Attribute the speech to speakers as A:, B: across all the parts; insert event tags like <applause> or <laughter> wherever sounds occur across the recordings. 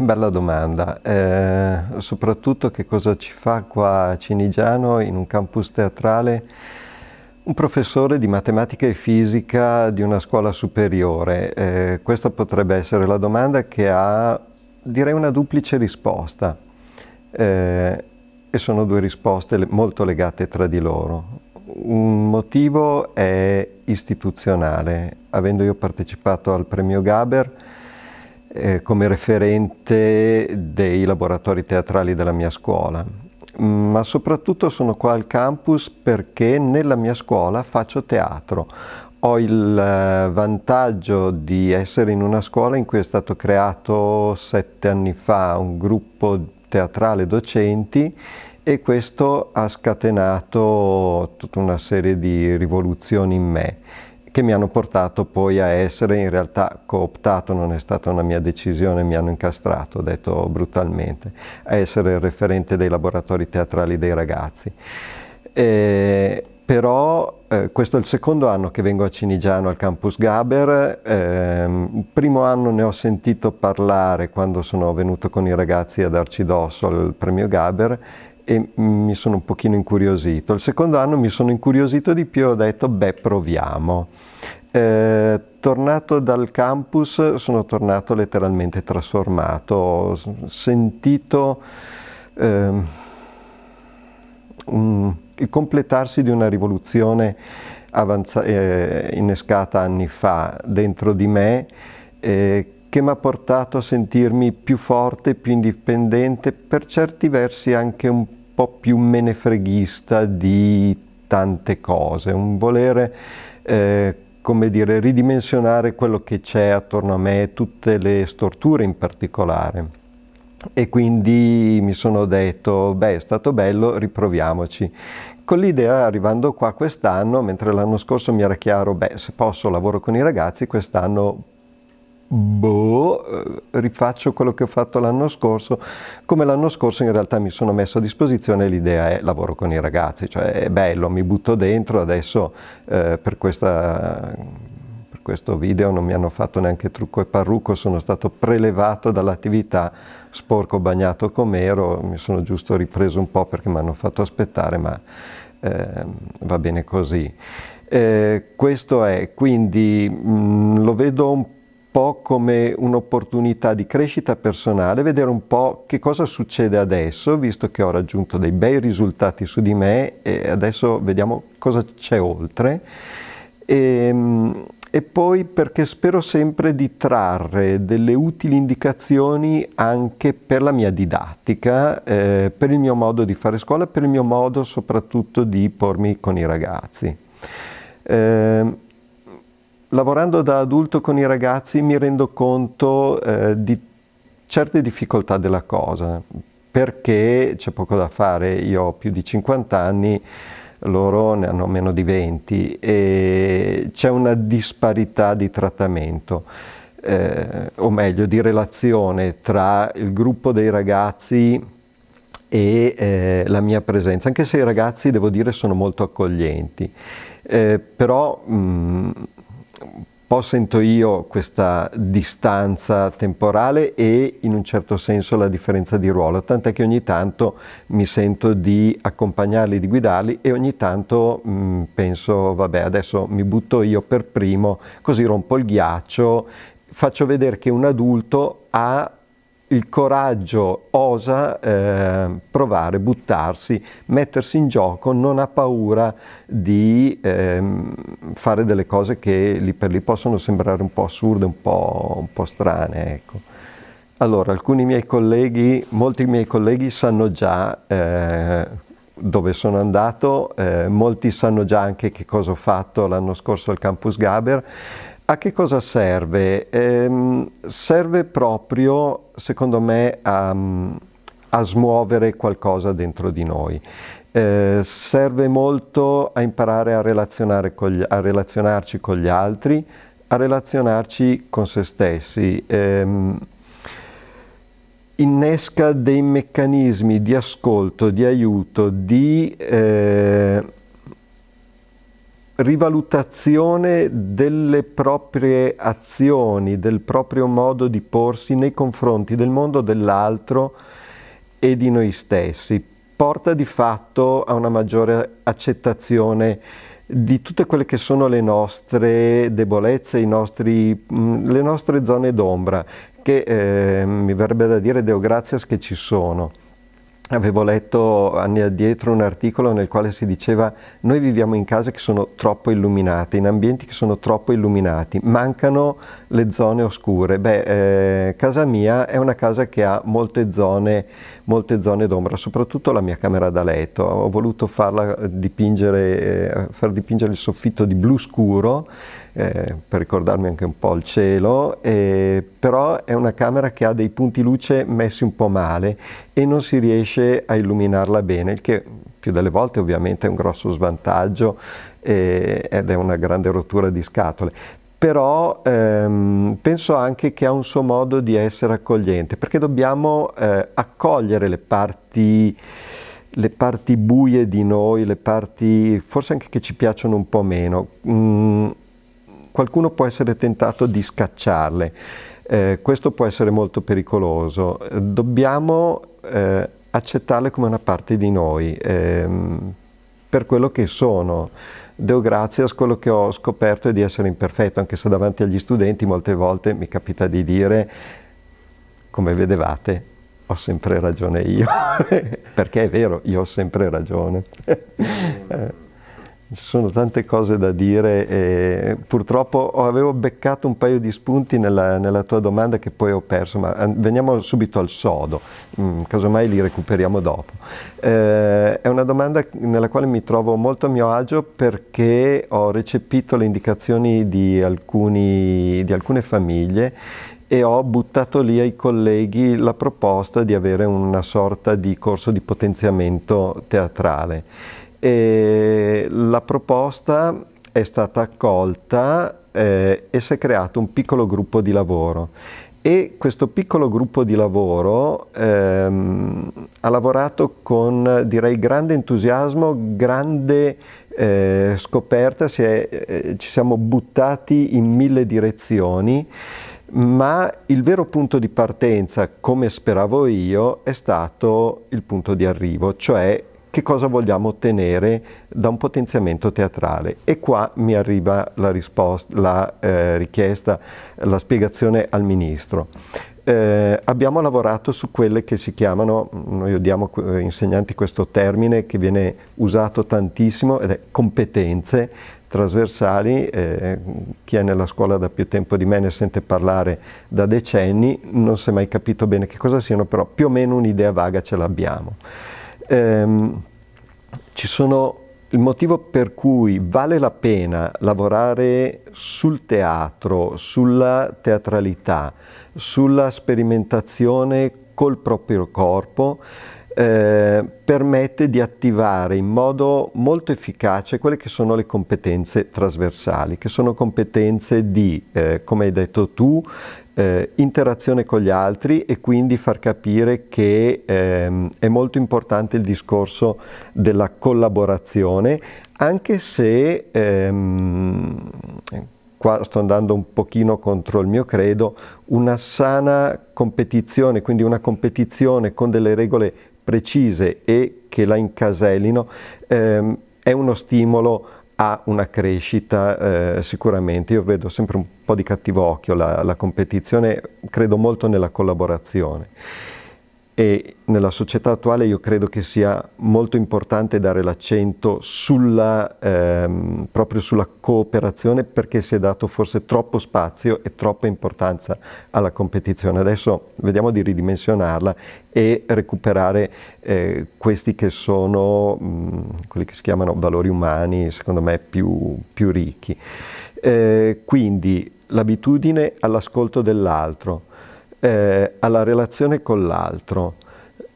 A: Bella domanda, eh, soprattutto che cosa ci fa qua a Cinigiano in un campus teatrale un professore di matematica e fisica di una scuola superiore. Eh, questa potrebbe essere la domanda che ha, direi, una duplice risposta. Eh, e sono due risposte molto legate tra di loro. Un motivo è istituzionale. Avendo io partecipato al premio Gaber, eh, come referente dei laboratori teatrali della mia scuola, ma soprattutto sono qua al campus perché nella mia scuola faccio teatro. Ho il eh, vantaggio di essere in una scuola in cui è stato creato sette anni fa un gruppo teatrale docenti e questo ha scatenato tutta una serie di rivoluzioni in me che mi hanno portato poi a essere in realtà cooptato, non è stata una mia decisione, mi hanno incastrato, detto brutalmente, a essere il referente dei laboratori teatrali dei ragazzi. E, eh, però eh, questo è il secondo anno che vengo a Cinigiano al campus Gaber, eh, il primo anno ne ho sentito parlare quando sono venuto con i ragazzi ad Arcidosso al premio Gaber e mi sono un pochino incuriosito. Il secondo anno mi sono incuriosito di più e ho detto beh proviamo. Eh, tornato dal campus sono tornato letteralmente trasformato, ho sentito eh, un, il completarsi di una rivoluzione avanza, eh, innescata anni fa dentro di me eh, che mi ha portato a sentirmi più forte, più indipendente, per certi versi anche un po' po' più menefreghista di tante cose, un volere eh, come dire, ridimensionare quello che c'è attorno a me, tutte le storture in particolare. E quindi mi sono detto, beh, è stato bello, riproviamoci. Con l'idea, arrivando qua quest'anno, mentre l'anno scorso mi era chiaro, beh, se posso lavoro con i ragazzi, quest'anno, boh, rifaccio quello che ho fatto l'anno scorso, come l'anno scorso in realtà mi sono messo a disposizione l'idea è lavoro con i ragazzi, cioè è bello, mi butto dentro, adesso eh, per questa questo video non mi hanno fatto neanche trucco e parrucco, sono stato prelevato dall'attività sporco bagnato com'ero, mi sono giusto ripreso un po' perché mi hanno fatto aspettare, ma eh, va bene così. Eh, questo è, quindi mh, mm, lo vedo un po' po' come un'opportunità di crescita personale, vedere un po' che cosa succede adesso, visto che ho raggiunto dei bei risultati su di me e adesso vediamo cosa c'è oltre. E, ehm, e poi perché spero sempre di trarre delle utili indicazioni anche per la mia didattica, eh, per il mio modo di fare scuola, per il mio modo soprattutto di pormi con i ragazzi. Eh, lavorando da adulto con i ragazzi mi rendo conto eh, di certe difficoltà della cosa, perché c'è poco da fare, io ho più di 50 anni, loro ne hanno meno di 20 e c'è una disparità di trattamento. Eh, o meglio di relazione tra il gruppo dei ragazzi e eh, la mia presenza, anche se i ragazzi devo dire sono molto accoglienti, eh, però mh, mm, po' sento io questa distanza temporale e in un certo senso la differenza di ruolo, tant'è che ogni tanto mi sento di accompagnarli, di guidarli e ogni tanto mh, mm, penso, vabbè, adesso mi butto io per primo, così rompo il ghiaccio, faccio vedere che un adulto ha il coraggio osa eh, provare, buttarsi, mettersi in gioco, non ha paura di eh, fare delle cose che lì per lì possono sembrare un po' assurde, un po', un po strane. Ecco. Allora, alcuni miei colleghi, molti miei colleghi sanno già eh, dove sono andato, eh, molti sanno già anche che cosa ho fatto l'anno scorso al Campus Gaber. A che cosa serve? Eh, serve proprio, secondo me, a, a, smuovere qualcosa dentro di noi. Eh, serve molto a imparare a, con gli, a, relazionarci con gli altri, a relazionarci con se stessi. Eh, innesca dei meccanismi di ascolto, di aiuto, di eh, rivalutazione delle proprie azioni, del proprio modo di porsi nei confronti del mondo, dell'altro e di noi stessi. Porta di fatto a una maggiore accettazione di tutte quelle che sono le nostre debolezze, nostri, mm, le nostre zone d'ombra, che eh, mi verrebbe da dire Deo Grazias che ci sono avevo letto anni addietro un articolo nel quale si diceva noi viviamo in case che sono troppo illuminate, in ambienti che sono troppo illuminati, mancano le zone oscure. Beh, eh, casa mia è una casa che ha molte zone molte zone d'ombra, soprattutto la mia camera da letto. Ho voluto farla eh, dipingere, eh, far dipingere il soffitto di blu scuro eh, per ricordarmi anche un po' il cielo, eh, però è una camera che ha dei punti luce messi un po' male e non si riesce a illuminarla bene, il che più delle volte ovviamente è un grosso svantaggio eh, ed è una grande rottura di scatole però ehm, penso anche che ha un suo modo di essere accogliente, perché dobbiamo eh, accogliere le parti, le parti, buie di noi, le parti forse anche che ci piacciono un po' meno. Mm, qualcuno può essere tentato di scacciarle, eh, questo può essere molto pericoloso. Dobbiamo eh, accettarle come una parte di noi, ehm, per quello che sono Deo grazias, quello che ho scoperto è di essere imperfetto, anche se davanti agli studenti molte volte mi capita di dire, come vedevate, ho sempre ragione io, <laughs> perché è vero, io ho sempre ragione. Mm. <laughs> Ci sono tante cose da dire e purtroppo avevo beccato un paio di spunti nella, nella tua domanda che poi ho perso, ma veniamo subito al sodo, mm, casomai li recuperiamo dopo. Eh, è una domanda nella quale mi trovo molto a mio agio perché ho recepito le indicazioni di, alcuni, di alcune famiglie e ho buttato lì ai colleghi la proposta di avere una sorta di corso di potenziamento teatrale e la proposta è stata accolta eh, e si è creato un piccolo gruppo di lavoro e questo piccolo gruppo di lavoro ehm, ha lavorato con direi grande entusiasmo, grande eh, scoperta, si è, eh, ci siamo buttati in mille direzioni, ma il vero punto di partenza, come speravo io, è stato il punto di arrivo, cioè che cosa vogliamo ottenere da un potenziamento teatrale. E qua mi arriva la, risposta, la eh, richiesta, la spiegazione al Ministro. Eh, abbiamo lavorato su quelle che si chiamano, noi mm, odiamo eh, insegnanti questo termine che viene usato tantissimo ed è competenze trasversali, eh, chi è nella scuola da più tempo di me ne sente parlare da decenni, non si è mai capito bene che cosa siano, però più o meno un'idea vaga ce l'abbiamo ehm, ci sono il motivo per cui vale la pena lavorare sul teatro, sulla teatralità, sulla sperimentazione col proprio corpo eh, permette di attivare in modo molto efficace quelle che sono le competenze trasversali, che sono competenze di, eh, come hai detto tu, eh, interazione con gli altri e quindi far capire che ehm, è molto importante il discorso della collaborazione, anche se... Ehm, qua sto andando un pochino contro il mio credo, una sana competizione, quindi una competizione con delle regole precise e che la incasellino ehm, è uno stimolo a una crescita eh, sicuramente. Io vedo sempre un po' di cattivo occhio la, la competizione, credo molto nella collaborazione e nella società attuale io credo che sia molto importante dare l'accento ehm, proprio sulla cooperazione perché si è dato forse troppo spazio e troppa importanza alla competizione. Adesso vediamo di ridimensionarla e recuperare eh, questi che sono mh, mm, quelli che si chiamano valori umani, secondo me più, più ricchi. Eh, quindi l'abitudine all'ascolto dell'altro eh, alla relazione con l'altro,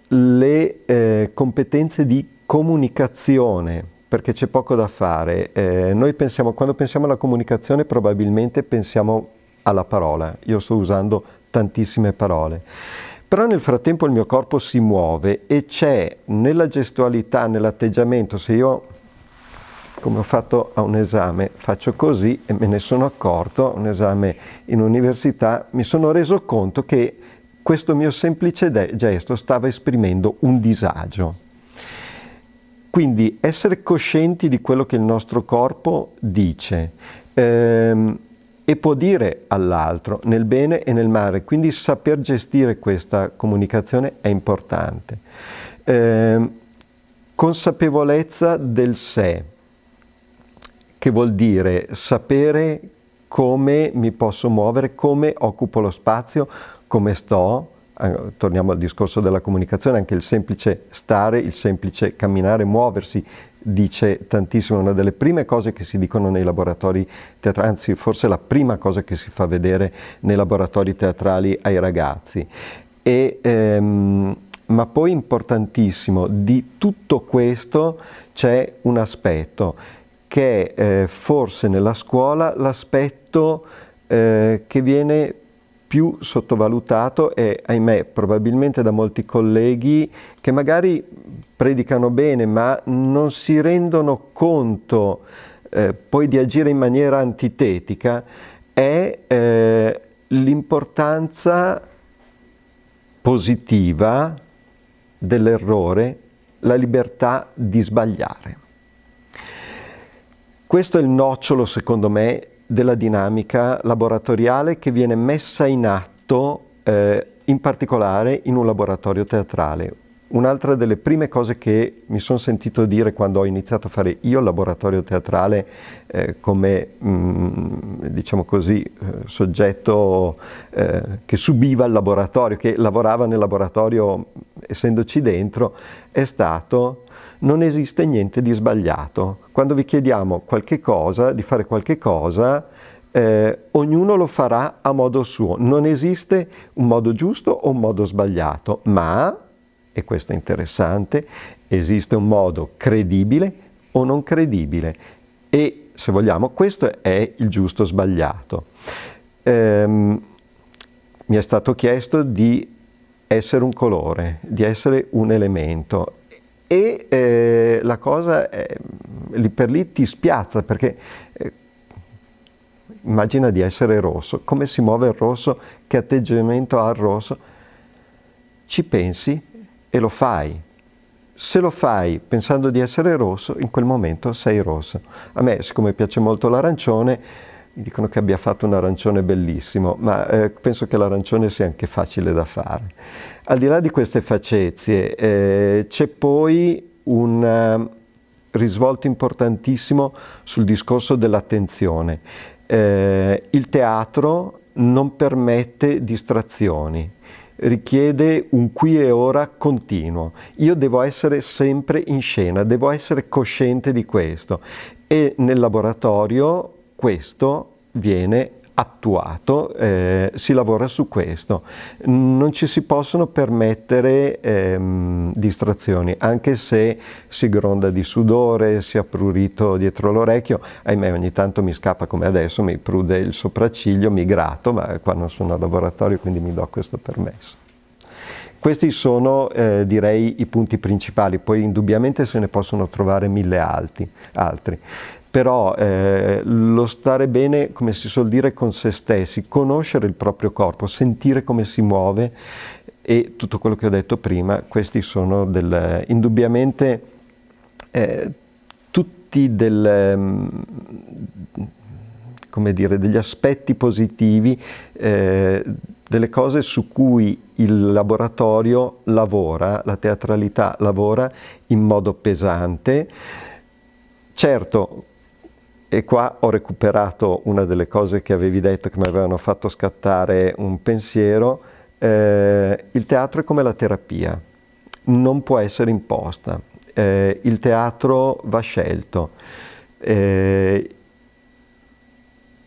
A: le eh, competenze di comunicazione, perché c'è poco da fare. Eh, noi pensiamo, quando pensiamo alla comunicazione probabilmente pensiamo alla parola, io sto usando tantissime parole. Però nel frattempo il mio corpo si muove e c'è nella gestualità, nell'atteggiamento, se io come ho fatto a un esame, faccio così e me ne sono accorto, un esame in università, mi sono reso conto che questo mio semplice gesto stava esprimendo un disagio. Quindi essere coscienti di quello che il nostro corpo dice ehm, e può dire all'altro nel bene e nel male, quindi saper gestire questa comunicazione è importante. Ehm, consapevolezza del sé, che vuol dire sapere come mi posso muovere, come occupo lo spazio, come sto, ah, torniamo al discorso della comunicazione, anche il semplice stare, il semplice camminare, muoversi, dice tantissimo, una delle prime cose che si dicono nei laboratori teatrali, anzi forse la prima cosa che si fa vedere nei laboratori teatrali ai ragazzi. E, ehm, ma poi importantissimo, di tutto questo c'è un aspetto che è eh, forse nella scuola l'aspetto eh, che viene più sottovalutato e ahimè probabilmente da molti colleghi che magari predicano bene ma non si rendono conto eh, poi di agire in maniera antitetica è eh, l'importanza positiva dell'errore, la libertà di sbagliare. Questo è il nocciolo, secondo me, della dinamica laboratoriale che viene messa in atto eh, in particolare in un laboratorio teatrale. Un'altra delle prime cose che mi sono sentito dire quando ho iniziato a fare io il laboratorio teatrale eh, come, mh, mm, diciamo così, eh, soggetto eh, che subiva il laboratorio, che lavorava nel laboratorio essendoci dentro, è stato non esiste niente di sbagliato. Quando vi chiediamo qualche cosa, di fare qualche cosa, eh, ognuno lo farà a modo suo. Non esiste un modo giusto o un modo sbagliato, ma, e questo è interessante, esiste un modo credibile o non credibile. E, se vogliamo, questo è il giusto o sbagliato. Ehm, mi è stato chiesto di essere un colore, di essere un elemento e eh, la cosa è, eh, lì per lì ti spiazza perché eh, immagina di essere rosso, come si muove il rosso, che atteggiamento ha il rosso, ci pensi e lo fai. Se lo fai pensando di essere rosso, in quel momento sei rosso. A me, siccome piace molto l'arancione, dicono che abbia fatto un arancione bellissimo, ma eh, penso che l'arancione sia anche facile da fare. Al di là di queste facezie, eh, c'è poi un eh, risvolto importantissimo sul discorso dell'attenzione. Eh, il teatro non permette distrazioni, richiede un qui e ora continuo. Io devo essere sempre in scena, devo essere cosciente di questo. E nel laboratorio questo viene attuato, eh, si lavora su questo. Non ci si possono permettere ehm, distrazioni, anche se si gronda di sudore, si ha prurito dietro l'orecchio, ahimè ogni tanto mi scappa come adesso, mi prude il sopracciglio, mi grato, ma qua non sono al laboratorio quindi mi do questo permesso. Questi sono eh, direi i punti principali, poi indubbiamente se ne possono trovare mille alti, altri però eh, lo stare bene, come si suol dire, con se stessi, conoscere il proprio corpo, sentire come si muove e tutto quello che ho detto prima, questi sono del, indubbiamente eh, tutti del, mm, dire, degli aspetti positivi, eh, delle cose su cui il laboratorio lavora, la teatralità lavora in modo pesante. Certo, e qua ho recuperato una delle cose che avevi detto che mi avevano fatto scattare un pensiero. Eh, il teatro è come la terapia, non può essere imposta. Eh, il teatro va scelto. Eh,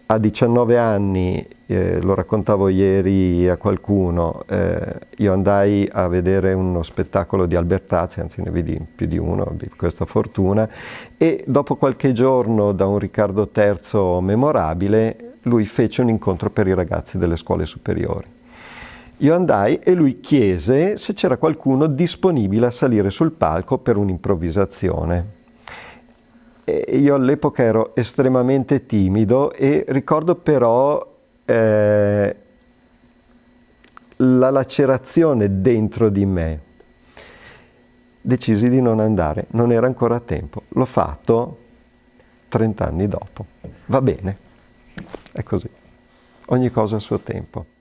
A: a 19 anni eh, lo raccontavo ieri a qualcuno, eh, io andai a vedere uno spettacolo di Albertazzi, anzi ne vedi più di uno, di questa fortuna, e dopo qualche giorno da un Riccardo III memorabile, lui fece un incontro per i ragazzi delle scuole superiori. Io andai e lui chiese se c'era qualcuno disponibile a salire sul palco per un'improvvisazione. E io all'epoca ero estremamente timido e ricordo però eh, la lacerazione dentro di me. Decisi di non andare, non era ancora tempo, l'ho fatto 30 anni dopo. Va bene, è così. Ogni cosa a suo tempo.